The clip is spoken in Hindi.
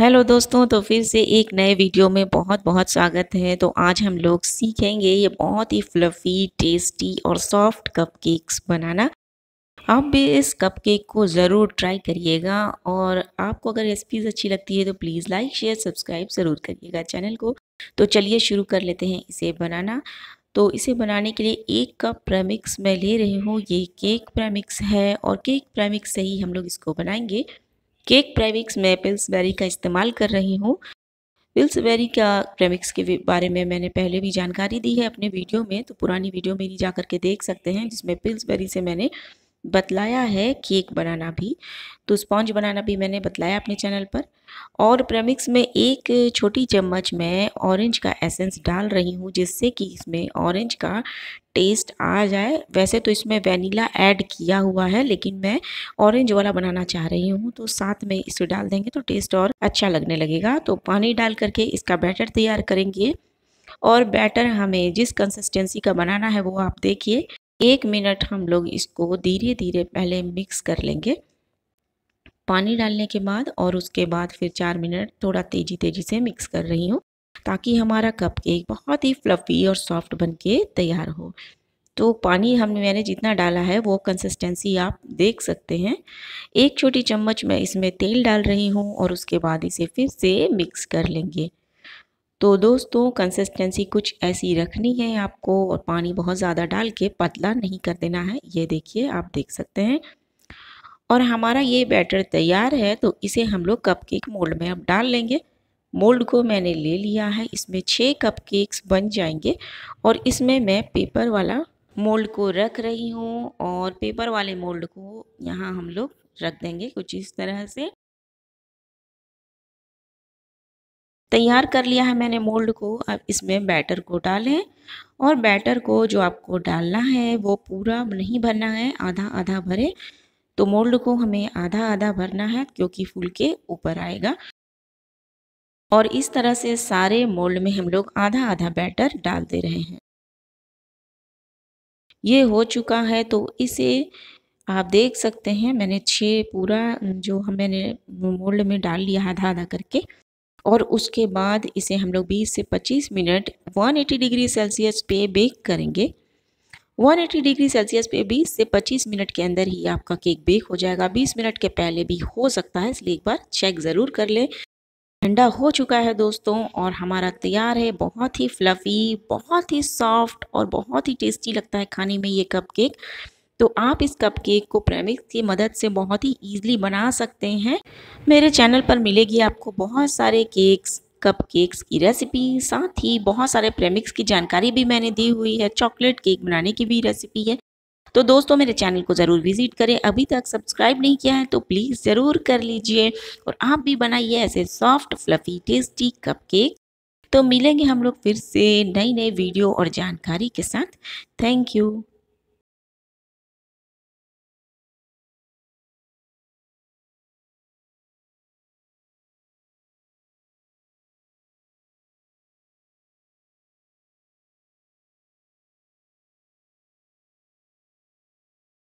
हेलो दोस्तों तो फिर से एक नए वीडियो में बहुत बहुत स्वागत है तो आज हम लोग सीखेंगे ये बहुत ही फ्लफ़ी टेस्टी और सॉफ्ट कपकेक्स बनाना आप भी इस कपकेक को ज़रूर ट्राई करिएगा और आपको अगर रेसिपीज़ अच्छी लगती है तो प्लीज़ लाइक शेयर सब्सक्राइब ज़रूर करिएगा चैनल को तो चलिए शुरू कर लेते हैं इसे बनाना तो इसे बनाने के लिए एक कप प्रेमिक्स मैं ले रही हूँ ये केक प्रेमिक्स है और केक प्रेमिक्स से ही हम लोग इसको बनाएंगे केक प्रेमिक्स में पिल्सबेरी का इस्तेमाल कर रही हूँ पिल्सबेरी का प्रेमिक्स के बारे में मैंने पहले भी जानकारी दी है अपने वीडियो में तो पुरानी वीडियो मेरी जा करके देख सकते हैं जिसमें पिल्सबेरी से मैंने बतलाया है केक बनाना भी तो स्पॉन्ज बनाना भी मैंने बतलाया अपने चैनल पर और प्रमिक्स में एक छोटी चम्मच मैं ऑरेंज का एसेंस डाल रही हूँ जिससे कि इसमें ऑरेंज का टेस्ट आ जाए वैसे तो इसमें वेनिला ऐड किया हुआ है लेकिन मैं ऑरेंज वाला बनाना चाह रही हूँ तो साथ में इसे डाल देंगे तो टेस्ट और अच्छा लगने लगेगा तो पानी डाल करके इसका बैटर तैयार करेंगे और बैटर हमें जिस कंसिस्टेंसी का बनाना है वो आप देखिए एक मिनट हम लोग इसको धीरे धीरे पहले मिक्स कर लेंगे पानी डालने के बाद और उसके बाद फिर चार मिनट थोड़ा तेज़ी तेज़ी से मिक्स कर रही हूँ ताकि हमारा कप केक बहुत ही फ्लफ़ी और सॉफ्ट बन के तैयार हो तो पानी हमने मैंने जितना डाला है वो कंसिस्टेंसी आप देख सकते हैं एक छोटी चम्मच मैं इसमें तेल डाल रही हूँ और उसके बाद इसे फिर से मिक्स कर लेंगे तो दोस्तों कंसिस्टेंसी कुछ ऐसी रखनी है आपको और पानी बहुत ज़्यादा डाल के पतला नहीं कर देना है ये देखिए आप देख सकते हैं और हमारा ये बैटर तैयार है तो इसे हम लोग केक मोल्ड में अब डाल लेंगे मोल्ड को मैंने ले लिया है इसमें छः केक्स बन जाएंगे और इसमें मैं पेपर वाला मोल्ड को रख रही हूँ और पेपर वाले मोल्ड को यहाँ हम लोग रख देंगे कुछ इस तरह से तैयार कर लिया है मैंने मोल्ड को अब इसमें बैटर को डालें और बैटर को जो आपको डालना है वो पूरा नहीं भरना है आधा आधा भरे तो मोल्ड को हमें आधा आधा भरना है क्योंकि फूल के ऊपर आएगा और इस तरह से सारे मोल्ड में हम लोग आधा आधा बैटर डाल दे रहे हैं ये हो चुका है तो इसे आप देख सकते हैं मैंने छः पूरा जो मैंने मोल्ड में डाल लिया आधा आधा करके और उसके बाद इसे हम लोग 20 से 25 मिनट 180 डिग्री सेल्सियस पे बेक करेंगे 180 डिग्री सेल्सियस पे 20 से 25 मिनट के अंदर ही आपका केक बेक हो जाएगा 20 मिनट के पहले भी हो सकता है इसलिए एक बार चेक ज़रूर कर लें ठंडा हो चुका है दोस्तों और हमारा तैयार है बहुत ही फ्लफ़ी बहुत ही सॉफ्ट और बहुत ही टेस्टी लगता है खाने में ये कप केक तो आप इस कप केक को प्रेमिक्स की मदद से बहुत ही ईजिली बना सकते हैं मेरे चैनल पर मिलेगी आपको बहुत सारे केक्स कप केक्स की रेसिपी साथ ही बहुत सारे प्रेमिक्स की जानकारी भी मैंने दी हुई है चॉकलेट केक बनाने की भी रेसिपी है तो दोस्तों मेरे चैनल को ज़रूर विजिट करें अभी तक सब्सक्राइब नहीं किया है तो प्लीज़ ज़रूर कर लीजिए और आप भी बनाइए ऐसे soft fluffy tasty cup cake तो मिलेंगे हम लोग फिर से नई नई वीडियो और जानकारी के साथ थैंक यू